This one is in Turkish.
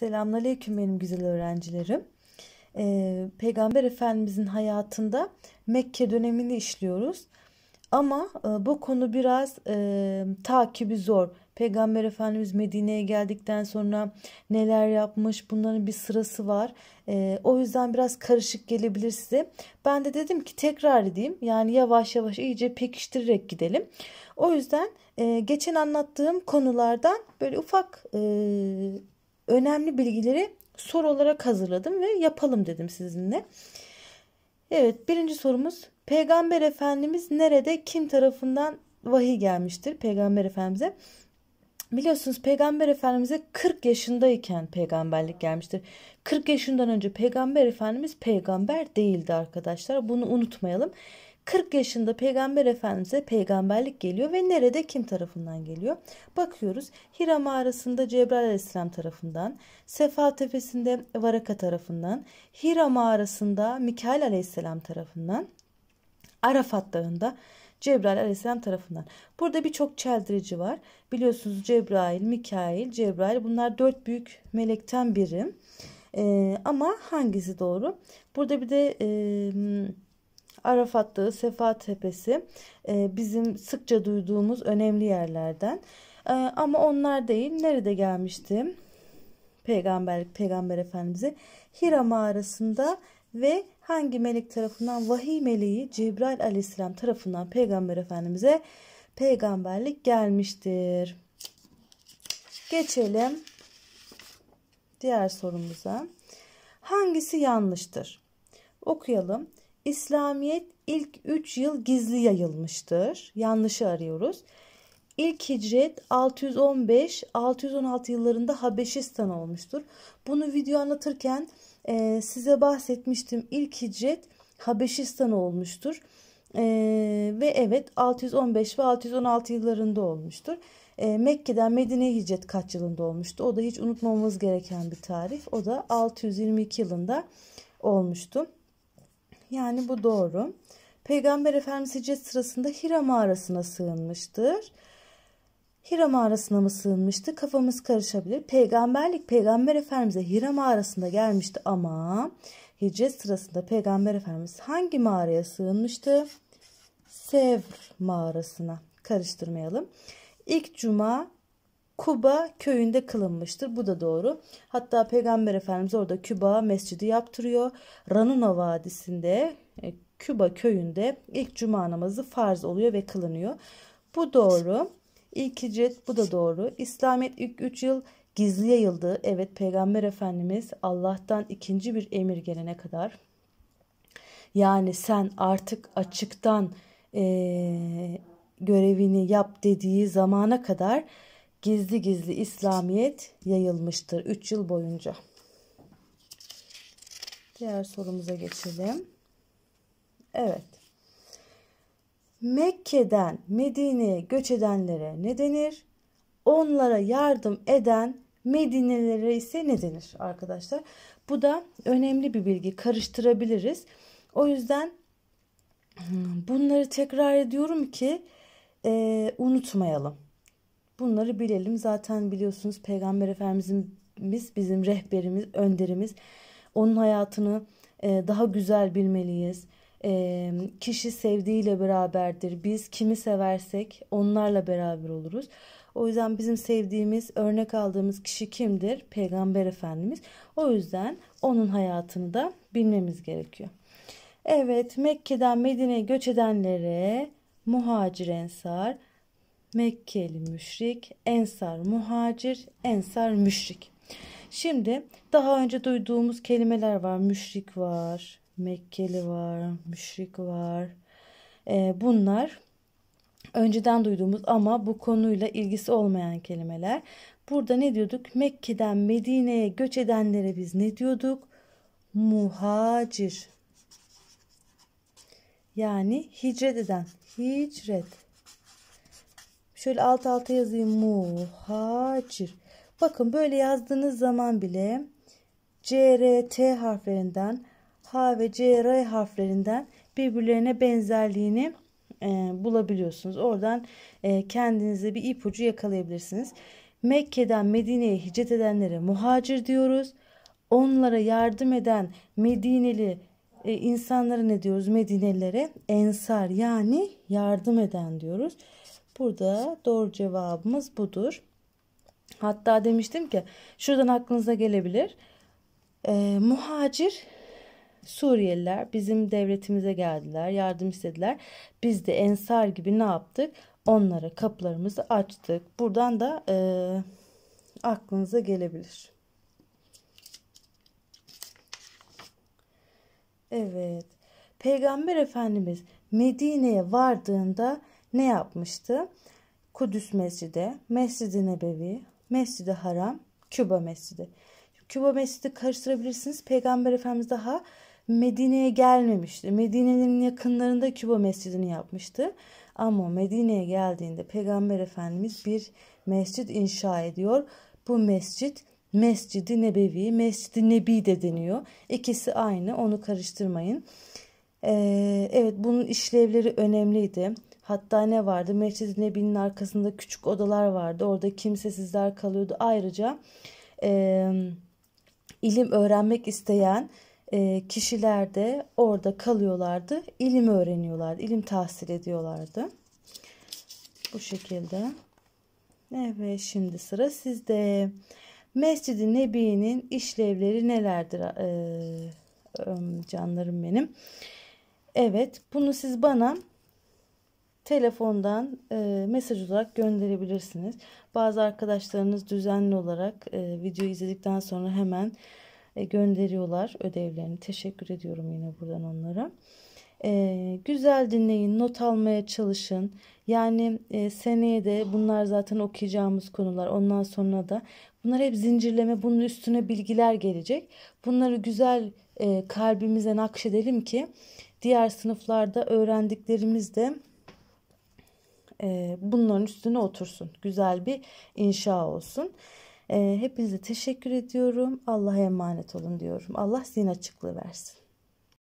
Selamünaleyküm benim güzel öğrencilerim. Ee, Peygamber Efendimizin hayatında Mekke dönemini işliyoruz. Ama e, bu konu biraz e, takibi zor. Peygamber Efendimiz Medine'ye geldikten sonra neler yapmış bunların bir sırası var. E, o yüzden biraz karışık gelebilir size. Ben de dedim ki tekrar edeyim. Yani yavaş yavaş iyice pekiştirerek gidelim. O yüzden e, geçen anlattığım konulardan böyle ufak e, önemli bilgileri soru olarak hazırladım ve yapalım dedim sizinle. Evet birinci sorumuz Peygamber Efendimiz nerede kim tarafından vahiy gelmiştir Peygamber Efendimiz'e? Biliyorsunuz Peygamber Efendimiz'e 40 yaşındayken peygamberlik gelmiştir. 40 yaşından önce Peygamber Efendimiz peygamber değildi arkadaşlar. Bunu unutmayalım. 40 yaşında Peygamber Efendimiz'e peygamberlik geliyor ve nerede kim tarafından geliyor? Bakıyoruz Hira mağarasında Cebrail Aleyhisselam tarafından, Sefa tepesinde Varaka tarafından, Hira mağarasında Mikail Aleyhisselam tarafından, Arafat Dağı'nda Cebrail aleyhisselam tarafından. Burada birçok çeldirici var. Biliyorsunuz Cebrail, Mikail, Cebrail bunlar dört büyük melekten biri. Ee, ama hangisi doğru? Burada bir de e, Arafat Dağı, Sefa Tepesi e, bizim sıkça duyduğumuz önemli yerlerden. E, ama onlar değil. Nerede gelmişti Peygamberlik, Peygamber Efendimiz'e Hira mağarasında ve hangi melek tarafından? Vahiy meleği Cebrail aleyhisselam tarafından Peygamber Efendimiz'e peygamberlik gelmiştir. Geçelim diğer sorumuza. Hangisi yanlıştır? Okuyalım. İslamiyet ilk 3 yıl gizli yayılmıştır. Yanlışı arıyoruz. İlk hicret 615-616 yıllarında Habeşistan olmuştur. Bunu video anlatırken e, size bahsetmiştim. İlk hicret Habeşistan olmuştur. E, ve evet 615 ve 616 yıllarında olmuştur. E, Mekke'den Medine'ye hicret kaç yılında olmuştu? O da hiç unutmamamız gereken bir tarih. O da 622 yılında olmuştu. Yani bu doğru. Peygamber Efendimiz hicret sırasında Hira mağarasına sığınmıştır. Hira mağarasına mı sığınmıştı? Kafamız karışabilir. Peygamberlik Peygamber Efendimiz'e Hira mağarasında gelmişti ama hicret sırasında Peygamber Efendimiz hangi mağaraya sığınmıştı? Sevr mağarasına. Karıştırmayalım. İlk cuma Kuba köyünde kılınmıştır. Bu da doğru. Hatta Peygamber Efendimiz orada Küba mescidi yaptırıyor. Ranuna Vadisi'nde e, Küba köyünde ilk cuma namazı farz oluyor ve kılınıyor. Bu doğru. İlk hicret bu da doğru. İslamiyet ilk 3 yıl gizli yayıldı. Evet Peygamber Efendimiz Allah'tan ikinci bir emir gelene kadar. Yani sen artık açıktan e, görevini yap dediği zamana kadar gizli gizli İslamiyet yayılmıştır 3 yıl boyunca. Diğer sorumuza geçelim. Evet. Mekke'den Medine'ye göç edenlere ne denir? Onlara yardım eden Medinelilere ise ne denir arkadaşlar? Bu da önemli bir bilgi. Karıştırabiliriz. O yüzden hmm, bunları tekrar ediyorum ki e, unutmayalım. Bunları bilelim. Zaten biliyorsunuz Peygamber Efendimiz bizim rehberimiz, önderimiz. Onun hayatını e, daha güzel bilmeliyiz. E, kişi sevdiğiyle beraberdir. Biz kimi seversek onlarla beraber oluruz. O yüzden bizim sevdiğimiz, örnek aldığımız kişi kimdir? Peygamber Efendimiz. O yüzden onun hayatını da bilmemiz gerekiyor. Evet, Mekke'den Medine'ye göç edenlere muhacir ensar, Mekkeli müşrik, ensar muhacir, ensar müşrik. Şimdi daha önce duyduğumuz kelimeler var. Müşrik var, Mekkeli var, müşrik var. Ee, bunlar önceden duyduğumuz ama bu konuyla ilgisi olmayan kelimeler. Burada ne diyorduk? Mekke'den Medine'ye göç edenlere biz ne diyorduk? Muhacir. Yani hicret eden. Hicret. Şöyle alt alta yazayım. Muhacir. Bakın böyle yazdığınız zaman bile C, R, T harflerinden H ve C, R harflerinden birbirlerine benzerliğini e, bulabiliyorsunuz. Oradan e, kendinize bir ipucu yakalayabilirsiniz. Mekke'den Medine'ye hicret edenlere muhacir diyoruz. Onlara yardım eden Medineli e, insanlara ne diyoruz? Medinelilere ensar yani yardım eden diyoruz. Burada doğru cevabımız budur. Hatta demiştim ki şuradan aklınıza gelebilir. E, muhacir Suriyeliler bizim devletimize geldiler, yardım istediler. Biz de ensar gibi ne yaptık? Onlara kapılarımızı açtık. Buradan da e, aklınıza gelebilir. Evet. Peygamber Efendimiz Medine'ye vardığında ne yapmıştı? Kudüs Mescidi, Mescid-i Nebevi, Mescid-i Haram, Küba Mescidi. Küba Mescidi karıştırabilirsiniz. Peygamber Efendimiz daha Medine'ye gelmemişti. Medine'nin yakınlarında Küba Mescidini yapmıştı. Ama Medine'ye geldiğinde Peygamber Efendimiz bir mescit inşa ediyor. Bu mescit Mescidi Nebevi, Mescidi Nebi de deniyor. İkisi aynı onu karıştırmayın. Ee, evet bunun işlevleri önemliydi. Hatta ne vardı? Mescid-i Nebi'nin arkasında küçük odalar vardı. Orada kimsesizler kalıyordu. Ayrıca e, ilim öğrenmek isteyen e, kişiler de orada kalıyorlardı. İlim öğreniyorlardı. İlim tahsil ediyorlardı. Bu şekilde. Evet şimdi sıra sizde. Mescid-i Nebi'nin işlevleri nelerdir ee, canlarım benim? Evet bunu siz bana telefondan e, mesaj olarak gönderebilirsiniz. Bazı arkadaşlarınız düzenli olarak e, video izledikten sonra hemen e, gönderiyorlar ödevlerini. Teşekkür ediyorum yine buradan onlara. E, güzel dinleyin, not almaya çalışın. Yani e, seneye de bunlar zaten okuyacağımız konular. Ondan sonra da bunlar hep zincirleme, bunun üstüne bilgiler gelecek. Bunları güzel e, kalbimize nakşedelim ki diğer sınıflarda öğrendiklerimiz de e, bunların üstüne otursun. Güzel bir inşa olsun. E, hepinize teşekkür ediyorum. Allah'a emanet olun diyorum. Allah sizin açıklığı versin.